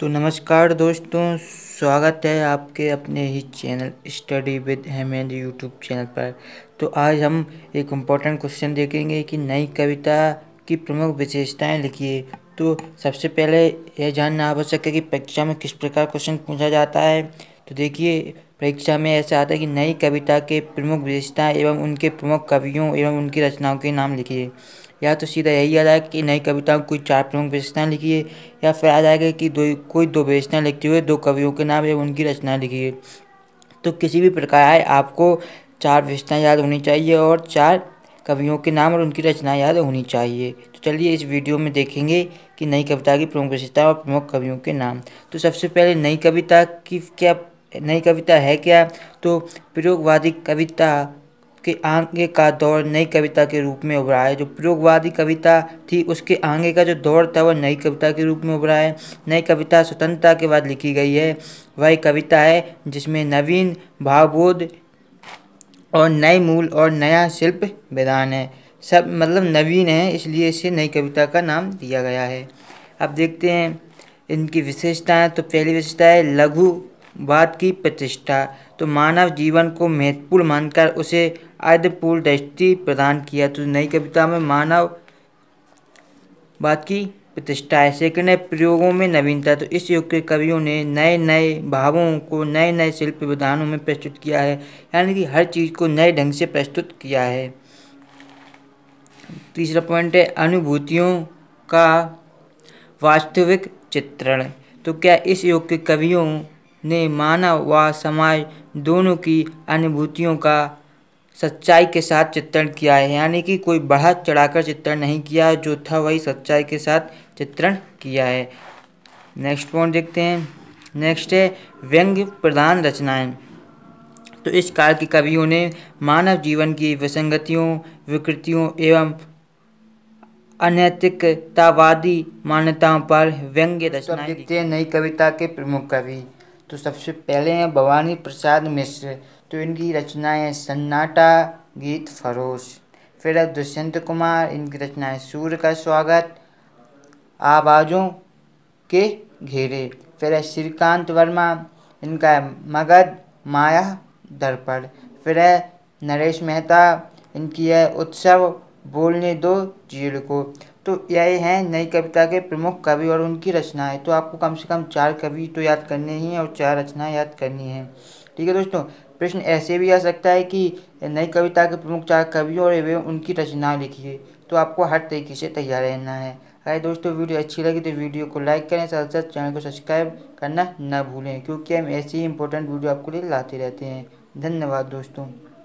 तो नमस्कार दोस्तों स्वागत है आपके अपने ही channel study with Hemend YouTube channel पर तो आज हम एक इम्पोर्टेंट क्वेश्चन देखेंगे कि नई कविता की प्रमुख विशेषताएं लिखिए तो सबसे पहले यह जानना आवश्यक है कि परीक्षा में किस प्रकार क्वेश्चन पूछा जाता है तो देखिए परीक्षा में ऐसा आता है कि नई कविता के प्रमुख विशेषताएँ एवं उनके प्रमुख कवियों एवं उनकी रचनाओं के नाम लिखिए या तो सीधा यही आ जाएगा कि नई कविताओं कोई चार प्रमुख विशेषताएँ लिखिए या फिर आ जाएगा कि दो कोई दो विशेषताएँ लिखते हुए दो कवियों के नाम एवं उनकी रचना लिखिए तो किसी भी प्रकार आपको चार विशेषताएँ याद होनी चाहिए और चार कवियों के नाम और उनकी रचना याद होनी चाहिए तो चलिए इस वीडियो में देखेंगे कि नई कविता की प्रमुख विशेषता और प्रमुख कवियों के नाम तो सबसे पहले नई कविता की क्या नई कविता है क्या तो प्रयोगवादी कविता के आगे का दौर नई कविता के रूप में उभरा है जो प्रयोगवादी कविता थी उसके आगे का जो दौर था वह नई कविता के रूप में उभरा है नई कविता स्वतंत्रता के बाद लिखी गई है वह कविता है जिसमें नवीन भावबोध और नए मूल और नया शिल्प विधान है सब मतलब नवीन है इसलिए इसे नई कविता का नाम दिया गया है अब देखते हैं इनकी विशेषताएं तो पहली विशेषता है लघु वाद की प्रतिष्ठा तो मानव जीवन को महत्वपूर्ण मानकर उसे अर्धपूर्ण दृष्टि प्रदान किया तो नई कविता में मानव वाद की प्रतिष्ठा है सैकड़े प्रयोगों में नवीनता तो इस युग के कवियों ने नए नए भावों को नए नए शिल्प विधानों में प्रस्तुत किया है यानी कि हर चीज़ को नए ढंग से प्रस्तुत किया है तीसरा पॉइंट है अनुभूतियों का वास्तविक चित्रण तो क्या इस युग के कवियों ने मानव व समाज दोनों की अनुभूतियों का सच्चाई के साथ चित्रण किया है यानी कि कोई बढ़ा चढ़ाकर चित्रण नहीं किया जो था वही सच्चाई के साथ चित्रण किया है नेक्स्ट पॉइंट देखते हैं नेक्स्ट है व्यंग्य प्रधान रचनाएं तो इस काल के कवियों ने मानव जीवन की विसंगतियों विकृतियों एवं अनैतिकतावादी मान्यताओं पर व्यंग्य तो रचना देखते हैं नई कविता के प्रमुख कवि तो सबसे पहले हैं भवानी प्रसाद मिश्र तो इनकी रचनाएं सन्नाटा गीत फरोश फिर है दुष्यंत कुमार इनकी रचनाएं सूर्य का स्वागत आवाज़ों के घेरे फिर है श्रीकांत वर्मा इनका मगध माया दर्पण फिर है नरेश मेहता इनकी है उत्सव बोलने दो चील को तो यह हैं नई कविता के प्रमुख कवि और उनकी रचनाएं तो आपको कम से कम चार कवि तो याद करने ही हैं और चार रचनाएं याद करनी हैं ठीक है दोस्तों प्रश्न ऐसे भी आ सकता है कि नई कविता के प्रमुख चार कवियों और एवं उनकी रचना लिखिए तो आपको हर तरीके से तैयार रहना है अगर दोस्तों वीडियो अच्छी लगी तो वीडियो को लाइक करें साथ साथ चैनल को सब्सक्राइब करना ना भूलें क्योंकि हम ऐसी ही इंपॉर्टेंट वीडियो आपके लिए लाते रहते हैं धन्यवाद दोस्तों